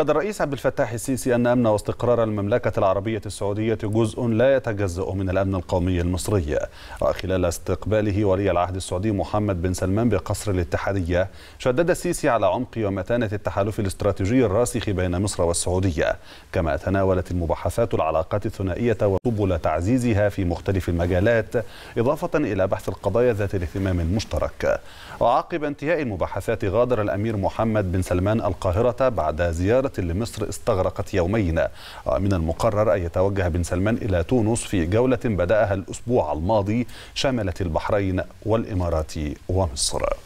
أكد الرئيس عبد الفتاح السيسي أن أمن واستقرار المملكة العربية السعودية جزء لا يتجزأ من الأمن القومي المصري وخلال استقباله ولي العهد السعودي محمد بن سلمان بقصر الاتحادية شدد السيسي على عمق ومتانة التحالف الاستراتيجي الراسخ بين مصر والسعودية كما تناولت المباحثات العلاقات الثنائية وسبل تعزيزها في مختلف المجالات إضافة إلى بحث القضايا ذات الاهتمام المشترك وعقب انتهاء المباحثات غادر الأمير محمد بن سلمان القاهرة بعد زيارة لمصر استغرقت يومين من المقرر أن يتوجه بن سلمان إلى تونس في جولة بدأها الأسبوع الماضي شملت البحرين والإمارات ومصر